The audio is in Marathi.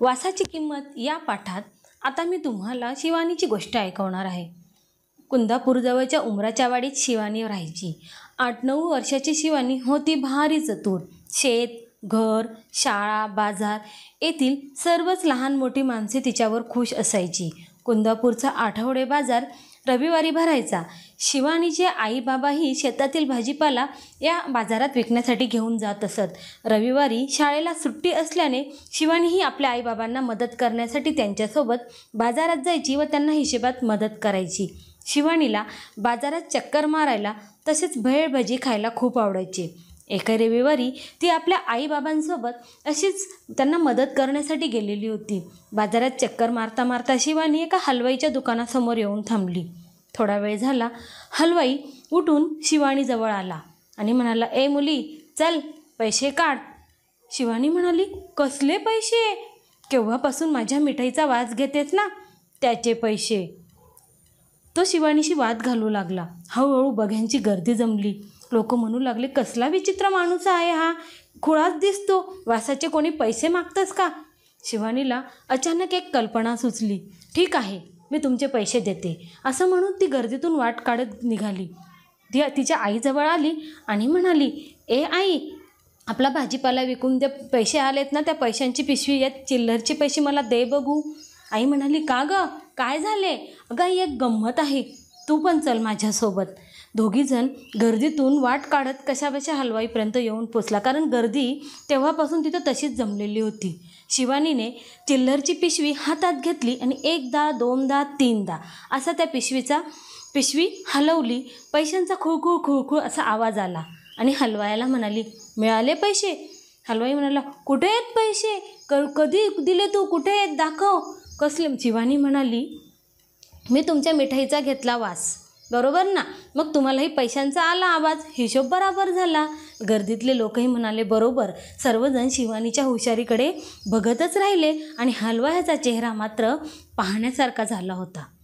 वासाची किंमत या पाठात आता मी तुम्हाला शिवानीची गोष्ट ऐकवणार आहे कुंदापूरजवळच्या उमराच्या वाडीत शिवानी राहायची आठ नऊ वर्षाची शिवानी होती भारी चतूर शेत घर शाळा बाजार येथील सर्वच लहान मोठी माणसे तिच्यावर खुश असायची कुंदापूरचा आठवडे बाजार रविवारी भरायचा शिवानीचे आईबाबाही शेतातील भाजीपाला या बाजारात विकण्यासाठी घेऊन जात असत रविवारी शाळेला सुट्टी असल्याने शिवानीही आपल्या आईबाबांना मदत करण्यासाठी त्यांच्यासोबत बाजारात जायची व त्यांना हिशेबात मदत करायची शिवानीला बाजारात चक्कर मारायला तसेच भेळभजी खायला खूप आवडायची एका रविवारी ती आपल्या आईबाबांसोबत अशीच त्यांना मदत करण्यासाठी गेलेली होती बाजारात चक्कर मारता मारता शिवानी एका हलवाईच्या दुकानासमोर येऊन थांबली थोडा वेळ झाला हलवाई उठून शिवानीजवळ आला आणि म्हणाला ए मुली चल पैसे काढ शिवानी म्हणाली कसले पैसे केव्हापासून माझ्या मिठाईचा वास घेतेस ना त्याचे पैसे तो शिवानीशी वाद घालू लागला हळूहळू बघ्यांची गर्दी जमली लोक म्हणू लागले कसला विचित्र माणूस आहे हा खुळाच दिसतो वासाचे कोणी पैसे मागतस का शिवानीला अचानक एक कल्पना सुचली ठीक आहे मी तुमचे पैसे देते असं म्हणून ती गर्दीतून वाट काढत निघाली ती तिच्या आईजवळ आली आणि म्हणाली ए आई आपला भाजीपाला विकून जे पैसे आलेत ना त्या पैशांची पिशवी यात चिल्लरचे पैसे मला दे बघू आई म्हणाली का गं काय झाले अगं ही एक गंमत आहे तू पण चल माझ्यासोबत दोघीजण गर्दीतून वाट काढत कशाबशा हलवाईपर्यंत येऊन पोचला कारण गर्दी तेव्हापासून तिथं तशीच जमलेली होती शिवानीने चिल्लरची पिशवी हातात घेतली आणि एकदा दोनदा तीनदा असा त्या पिशवीचा पिशवी हलवली पैशांचा खुळखुळ खुळखुळ असा आवाज आला आणि हलवायाला म्हणाली मिळाले पैसे हलवाई म्हणाला कुठे आहेत पैसे क कधी दिले तू कुठे आहेत दाखव कसले शिवानी म्हणाली मी तुमच्या मिठाईचा घेतला वास बरोबर ना मग तुम्हालाही पैशांचा आला आवाज हिशोब बराबर झाला गर्दीतले लोकही म्हणाले बरोबर सर्वजण शिवानीच्या हुशारीकडे बघतच राहिले आणि हलवा ह्याचा चेहरा मात्र पाहण्यासारखा झाला होता